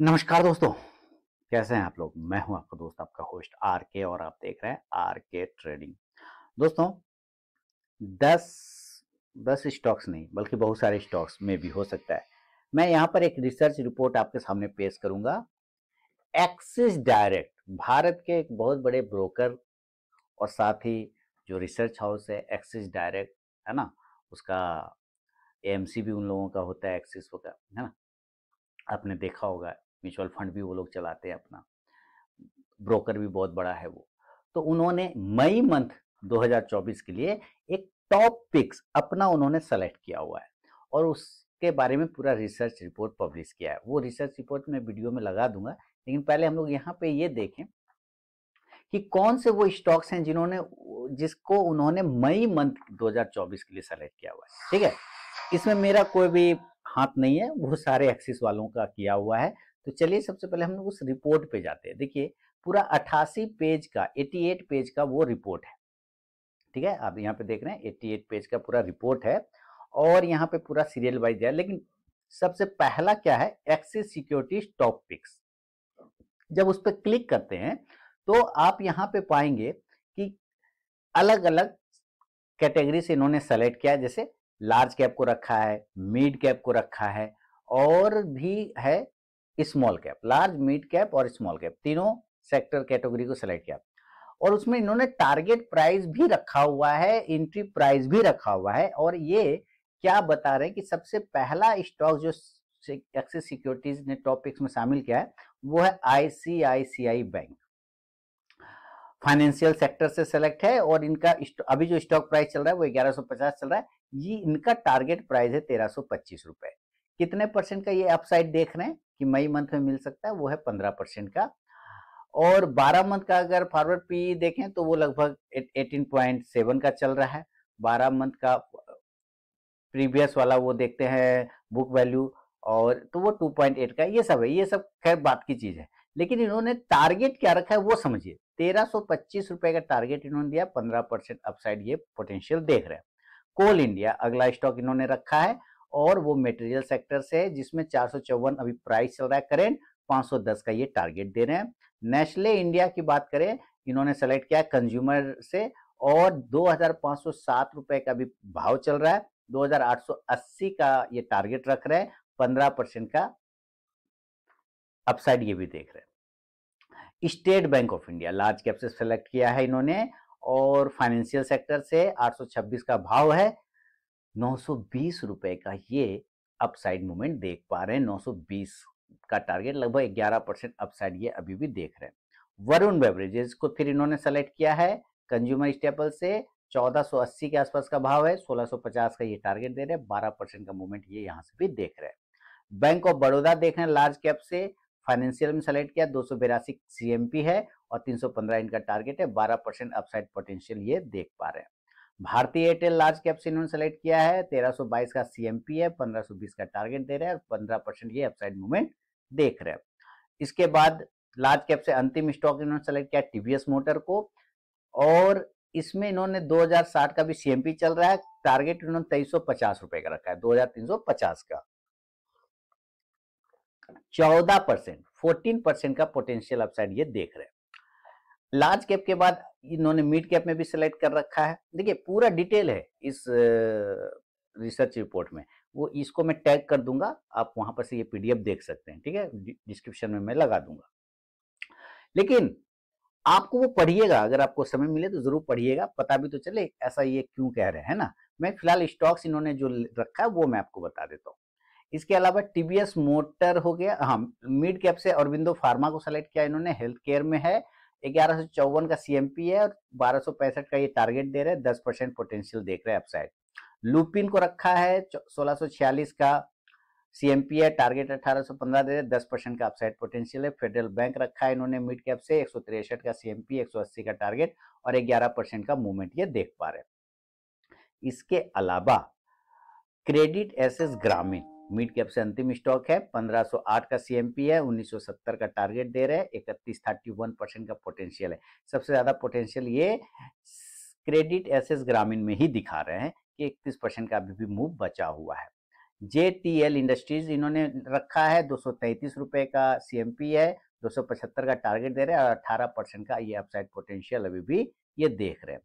नमस्कार दोस्तों कैसे हैं आप लोग मैं हूं आपका दोस्त आपका होस्ट आर के और आप देख रहे हैं आर के ट्रेडिंग दोस्तों दस दस स्टॉक्स नहीं बल्कि बहुत सारे स्टॉक्स में भी हो सकता है मैं यहां पर एक रिसर्च रिपोर्ट आपके सामने पेश करूंगा एक्सिस डायरेक्ट भारत के एक बहुत बड़े ब्रोकर और साथ ही जो रिसर्च हाउस है एक्सिस डायरेक्ट है ना उसका एएमसी भी उन लोगों का होता है एक्सिस वगैरह है ना आपने देखा होगा म्यूचुअल फंड भी वो लोग चलाते हैं अपना ब्रोकर भी बहुत बड़ा है वो तो उन्होंने मई मंथ 2024 के लिए एक टॉप पिक्स अपना उन्होंने सेलेक्ट किया हुआ है और उसके बारे में पूरा रिसर्च रिपोर्ट पब्लिश किया है वो रिसर्च रिपोर्ट मैं वीडियो में लगा दूंगा लेकिन पहले हम लोग यहाँ पे ये देखें कि कौन से वो स्टॉक्स हैं जिन्होंने जिसको उन्होंने मई मंथ 2024 के लिए सेलेक्ट किया हुआ है ठीक है इसमें मेरा कोई भी हाथ नहीं है वो सारे एक्सिस वालों का किया हुआ है तो चलिए सबसे पहले हम लोग उस रिपोर्ट पे जाते हैं देखिए पूरा अट्ठासी पेज का 88 पेज का वो रिपोर्ट है ठीक है आप यहाँ पे देख रहे हैं 88 पेज का पूरा रिपोर्ट है और यहाँ पे पूरा सीरियल वाइज है लेकिन सबसे पहला क्या है एक्सिस सिक्योरिटी टॉप पिक्स जब उस पर क्लिक करते हैं तो आप यहाँ पे पाएंगे कि अलग अलग कैटेगरी से इन्होंने सेलेक्ट किया है जैसे लार्ज कैप को रखा है मिड कैप को रखा है और भी है small cap large mid cap और स्मॉल कैप तीनों सेक्टर कैटेगरी को सेलेक्ट किया और उसमें इन्होंने टारगेट प्राइस भी रखा हुआ है एंट्री प्राइस भी रखा हुआ है और ये क्या बता रहे हैं कि सबसे पहला स्टॉक जो एक्सिस सिक्योरिटीज ने टॉपिक्स में शामिल किया है वो है आईसीआईसीआई बैंक फाइनेंशियल सेक्टर से सेलेक्ट है और इनका अभी जो स्टॉक प्राइस चल रहा है वो ग्यारह चल रहा है ये इनका टारगेट प्राइस है तेरह कितने परसेंट का ये अपसाइड देख रहे हैं कि मई मंथ में मिल सकता है वो है पंद्रह परसेंट का और बारह मंथ का अगर फॉरवर्ड पी देखें तो वो लगभग सेवन का चल रहा है बारह मंथ का प्रीवियस वाला वो देखते हैं बुक वैल्यू और तो वो एट का ये सब है ये सब खैर बात की चीज़ है लेकिन इन्होंने टारगेट क्या रखा है वो समझिए तेरह सौ पच्चीस रुपए का टारगेट इन्होंने दिया पंद्रह परसेंट अपसाइड ये पोटेंशियल देख रहे हैं कोल इंडिया अगला स्टॉक इन्होंने रखा है और वो मेटेरियल सेक्टर से है जिसमें चार अभी प्राइस चल रहा है करेंट 510 का ये टारगेट दे रहे हैं नेस्ले इंडिया की बात करें इन्होंने सेलेक्ट किया कंज्यूमर से और दो रुपए का भी भाव चल रहा है 2880 का ये टारगेट रख रहे हैं 15 परसेंट का अपसाइड ये भी देख रहे हैं State Bank of India large cap से सेलेक्ट किया है इन्होंने और फाइनेंशियल सेक्टर से 826 का भाव है 920 रुपए का ये अपसाइड मूवमेंट देख पा रहे हैं 920 का टारगेट लगभग 11 परसेंट अपसाइड ये अभी भी देख रहे हैं वरुण बेवरेजेस को फिर इन्होंने सेलेक्ट किया है कंज्यूमर स्टेपल से 1480 के आसपास का भाव है 1650 का ये टारगेट दे रहे हैं 12 परसेंट का मूवमेंट ये यहाँ से भी देख रहे हैं बैंक ऑफ बड़ौदा देख रहे हैं लार्ज कैप से फाइनेंशियल में सेलेक्ट किया दो सौ है और तीन इनका टारगेट है बारह परसेंट अपसाइड पोटेंशियल ये देख पा रहे हैं भारतीय एयरटेल लार्ज कैप से इन्होंने सेलेक्ट किया है 1322 का पी है 1520 का टारगेट दे रहा है और 15 परसेंट ये अपसाइड मूवमेंट देख रहे हैं इसके बाद लार्ज कैप से अंतिम स्टॉक इन्होंने सेलेक्ट किया टीवीएस मोटर को और इसमें इन्होंने 2060 का भी सीएमपी चल रहा है टारगेट इन्होंने तेईस रुपए का रखा है पचास का चौदह परसेंट फोर्टीन परसेंट का पोटेंशियल अपसाइड ये देख रहे हैं लार्ज कैप के बाद इन्होंने मिड कैप में भी सिलेक्ट कर रखा है देखिए पूरा डिटेल है इस रिसर्च रिपोर्ट में वो इसको मैं टैग कर दूंगा आप वहां पर से ये पीडीएफ देख सकते हैं ठीक है डिस्क्रिप्शन में मैं लगा दूंगा लेकिन आपको वो पढ़िएगा अगर आपको समय मिले तो जरूर पढ़िएगा पता भी तो चले ऐसा ये क्यों कह रहे हैं ना मैं फिलहाल स्टॉक्स इन्होंने जो रखा है वो मैं आपको बता देता हूँ इसके अलावा टीबीएस मोटर हो गया हाँ मिड कैप से अरविंदो फार्मा को सेलेक्ट किया इन्होंने हेल्थ केयर में है ग्यारह का सीएमपी है और बारह सौ पैंसठ का ये टारगेट दे रहे हैं दस परसेंट पोटेंशियल देख रहे हैं अपसाइड लुपिन को रखा है सोलह छियालीस का सी है टारगेट 1815 दे रहे दस परसेंट का अपसाइड पोटेंशियल है फेडरल बैंक रखा है इन्होंने मिड कैप से एक का सीएमपी 180 का टारगेट और 11 परसेंट का मूवमेंट ये देख पा रहे हैं इसके अलावा Credit Access Grameen mid cap से अंतिम स्टॉक है 1508 का सी है 1970 का टारगेट दे रहे हैं इकतीस थर्टी वन परसेंट का पोटेंशियल है सबसे ज्यादा पोटेंशियल ये क्रेडिट एसेस ग्रामीण में ही दिखा रहे हैं कि इकतीस परसेंट का अभी भी मूव बचा हुआ है जे टी एल इंडस्ट्रीज इन्होंने रखा है दो सौ का सी पी है दो सौ पचहत्तर का टारगेट दे रहे हैं और अठारह परसेंट का ये अपसाइड पोटेंशियल अभी भी ये देख रहे हैं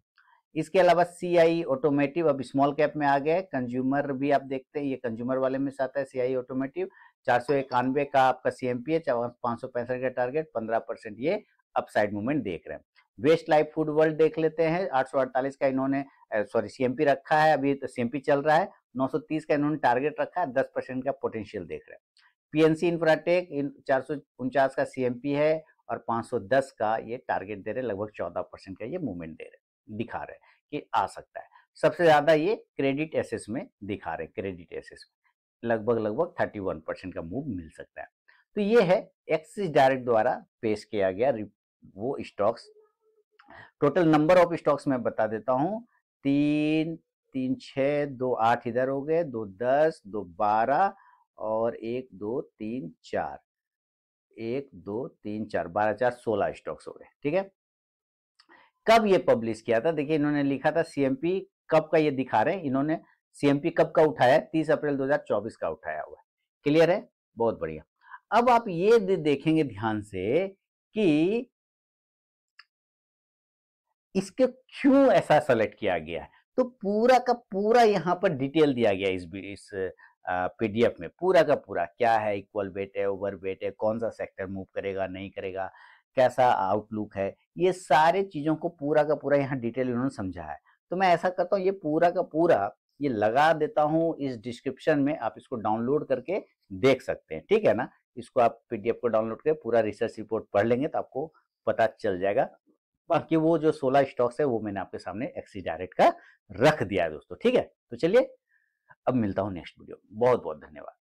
इसके अलावा सी आई ऑटोमेटिव अब स्मॉल कैप में आ गया है कंज्यूमर भी आप देखते हैं ये कंज्यूमर वाले में आता है सी आई ऑटोमेटिव चार सौ इक्यानवे का आपका पी सीएमपीएच पाँच सौ पैंसठ का टारगेट पंद्रह परसेंट ये अपसाइड मूवमेंट देख रहे हैं वेस्ट लाइफ फूड वर्ल्ड देख लेते हैं आठ सौ अड़तालीस का इन्होंने सॉरी सीएमपी रखा है अभी तो सीएमपी चल रहा है नौ सौ तीस का इन्होंने टारगेट रखा है दस परसेंट का पोटेंशियल देख रहे हैं पीएनसी इंफ्राटेक चार सौ उनचास का सीएमपी है और सौ दस का ये टारगेट दे रहे लगभग चौदह परसेंट का ये मूवमेंट दे रहे हैं दिखा रहे हैं कि आ सकता है सबसे ज़्यादा ये क्रेडिट एसेस में दिखा रहे हैं क्रेडिट एसेस में लगभग लगभग थर्टी वन परसेंट का मूव मिल सकता है तो ये है एक्सिस डायरेक्ट द्वारा पेश किया गया वो stocks total number of stocks मैं बता देता हूँ तीन तीन छ दो आठ इधर हो गए दो दस दो बारह और एक दो तीन चार एक दो तीन चार बारह चार सोलह स्टॉक्स हो गए ठीक है कब ये पब्लिश किया था देखिए इन्होंने लिखा था सीएमपी कब का ये दिखा रहे हैं इन्होंने सीएमपी कब का उठाया है अप्रैल 2024 का उठाया हुआ है क्लियर है बहुत बढ़िया अब आप ये देखेंगे ध्यान से कि इसके क्यों ऐसा सेलेक्ट किया गया है तो पूरा का पूरा यहाँ पर डिटेल दिया गया इस इस पीडीएफ में पूरा का पूरा क्या है इक्वल वेट है ओवर वेट है कौन सा सेक्टर मूव करेगा नहीं करेगा कैसा आउटलुक है ये सारे चीज़ों को पूरा का पूरा यहाँ डिटेल उन्होंने समझा है तो मैं ऐसा करता हूँ ये पूरा का पूरा ये लगा देता हूँ इस डिस्क्रिप्शन में आप इसको डाउनलोड करके देख सकते हैं ठीक है ना इसको आप पीडीएफ को डाउनलोड करके पूरा रिसर्च रिपोर्ट पढ़ लेंगे तो आपको पता चल जाएगा बाकी वो जो सोलह स्टॉक्स है वो मैंने आपके सामने एक्सी डायरेक्ट का रख दिया है दोस्तों ठीक है तो चलिए अब मिलता हूँ नेक्स्ट वीडियो बहुत बहुत धन्यवाद